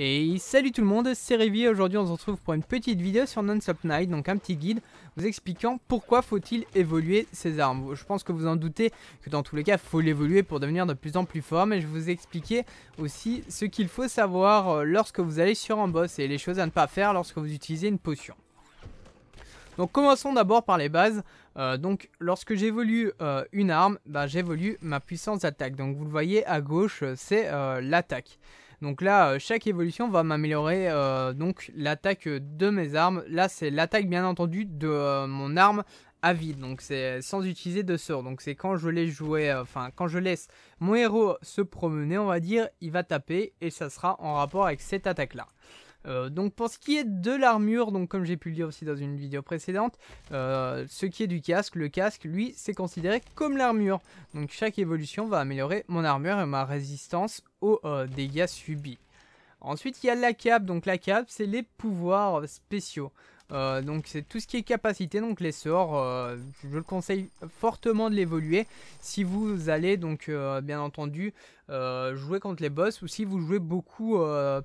Et salut tout le monde, c'est Révi aujourd'hui on se retrouve pour une petite vidéo sur Non-Stop Night, donc un petit guide vous expliquant pourquoi faut-il évoluer ses armes. Je pense que vous en doutez que dans tous les cas il faut l'évoluer pour devenir de plus en plus fort, mais je vais vous expliquer aussi ce qu'il faut savoir euh, lorsque vous allez sur un boss et les choses à ne pas faire lorsque vous utilisez une potion. Donc commençons d'abord par les bases. Euh, donc lorsque j'évolue euh, une arme, bah, j'évolue ma puissance d'attaque. Donc vous le voyez à gauche, c'est l'attaque. Donc là, euh, chaque évolution va m'améliorer euh, donc l'attaque euh, de mes armes. Là, c'est l'attaque bien entendu de mon arme à vide, donc c'est sans utiliser de sort. Donc c'est quand je laisse jouer, enfin quand je laisse mon héros se promener, on va dire, il va taper et ça sera en rapport avec cette attaque là. Euh, donc pour ce qui est de l'armure, donc comme j'ai pu le dire aussi dans une vidéo précédente, euh, ce qui est du casque, le casque lui c'est considéré comme l'armure. Donc chaque évolution va améliorer mon armure et ma résistance aux euh, dégâts subis. Ensuite il y a la cape, donc la cape c'est les pouvoirs spéciaux. Euh, donc c'est tout ce qui est capacité, donc les sorts, euh, je le conseille fortement de l'évoluer si vous allez donc euh, bien entendu jouer contre les boss ou si vous jouez beaucoup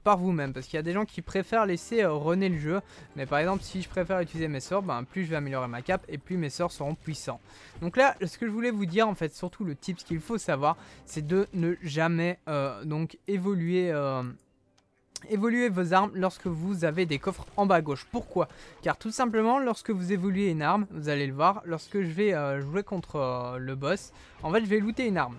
par vous-même parce qu'il y a des gens qui préfèrent laisser runner le jeu mais par exemple si je préfère utiliser mes sorts ben, plus je vais améliorer ma cap et plus mes sorts seront puissants donc là ce que je voulais vous dire en fait surtout le tip ce qu'il faut savoir c'est de ne jamais donc évoluer Évoluez vos armes lorsque vous avez des coffres en bas à gauche. Pourquoi Car tout simplement, lorsque vous évoluez une arme, vous allez le voir, lorsque je vais euh, jouer contre euh, le boss, en fait je vais looter une arme.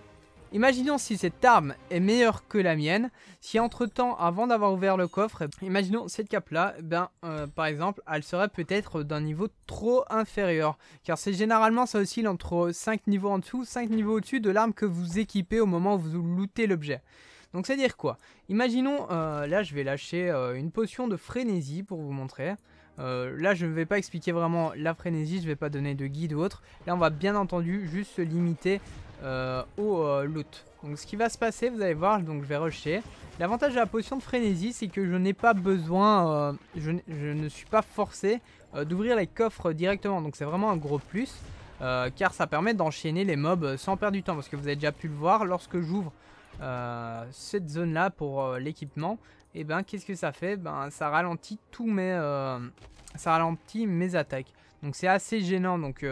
Imaginons si cette arme est meilleure que la mienne, si entre temps, avant d'avoir ouvert le coffre, imaginons cette cape là, ben, euh, par exemple, elle serait peut-être d'un niveau trop inférieur. Car c'est généralement ça oscille entre 5 niveaux en dessous, 5 niveaux au-dessus de l'arme que vous équipez au moment où vous lootez l'objet. Donc c'est-à-dire quoi Imaginons, euh, là je vais lâcher euh, une potion de frénésie pour vous montrer. Euh, là je ne vais pas expliquer vraiment la frénésie, je ne vais pas donner de guide ou autre. Là on va bien entendu juste se limiter au loot. Donc ce qui va se passer, vous allez voir, donc je vais rusher. L'avantage de la potion de frénésie, c'est que je n'ai pas besoin, je, ne suis pas forcé d'ouvrir les coffres directement. Donc c'est vraiment un gros plus. car ça permet d'enchaîner les mobs sans perdre du temps parce que vous avez déjà pu le voir lorsque j'ouvre euh, cette zone-là pour euh, l'équipement, et eh ben qu'est-ce que ça fait Ben ça ralentit tous mes euh, ça ralentit mes attaques. Donc c'est assez gênant. Donc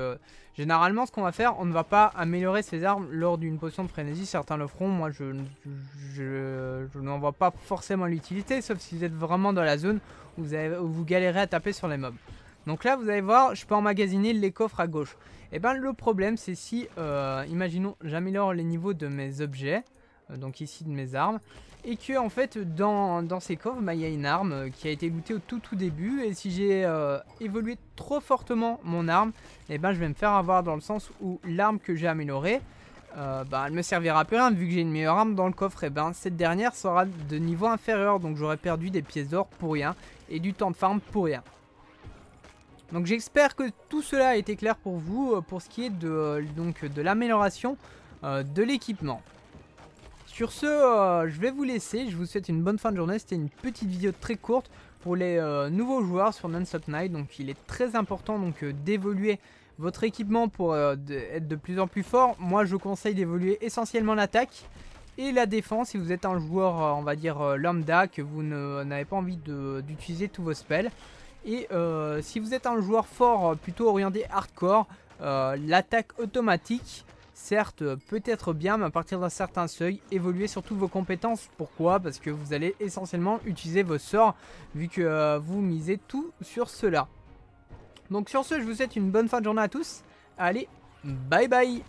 généralement ce qu'on va faire, on ne va pas améliorer ses armes lors d'une potion de frénésie. Certains le feront, moi je, je, n'en vois pas forcément l'utilité, sauf si vous êtes vraiment dans la zone où vous, avez, vous galérez à taper sur les mobs. Donc là vous allez voir, je peux emmagasiner les coffres à gauche. Et eh ben le problème c'est si, euh, imaginons j'améliore les niveaux de mes objets, euh, donc ici de mes armes, et que en fait dans, ces coffres, bah, il y a une arme euh, qui a été lootée au tout tout début, et si j'ai euh, évolué trop fortement mon arme, et eh ben je vais me faire avoir dans le sens où l'arme que j'ai améliorée, bah, elle me servira à plus rien, vu que j'ai une meilleure arme dans le coffre, et eh ben cette dernière sera de niveau inférieur, donc j'aurai perdu des pièces d'or pour rien, et du temps de farm pour rien. Donc j'espère que tout cela a été clair pour vous, pour ce qui est de l'amélioration de l'équipement. Sur ce, euh, je vais vous laisser. Je vous souhaite une bonne fin de journée. C'était une petite vidéo très courte pour les euh, nouveaux joueurs sur non Night. Donc il est très important donc euh, d'évoluer votre équipement pour être de plus en plus fort. Moi, je conseille d'évoluer essentiellement l'attaque et la défense si vous êtes un joueur, on va dire, lambda, que vous n'avez pas envie d'utiliser tous vos spells. Et si vous êtes un joueur fort, plutôt orienté hardcore, l'attaque automatique certes peut-être bien, mais à partir d'un certain seuil, évoluez surtout vos compétences. Pourquoi Parce que vous allez essentiellement utiliser vos sorts, vu que euh, vous misez tout sur cela. Donc sur ce, je vous souhaite une bonne fin de journée à tous. Allez, bye bye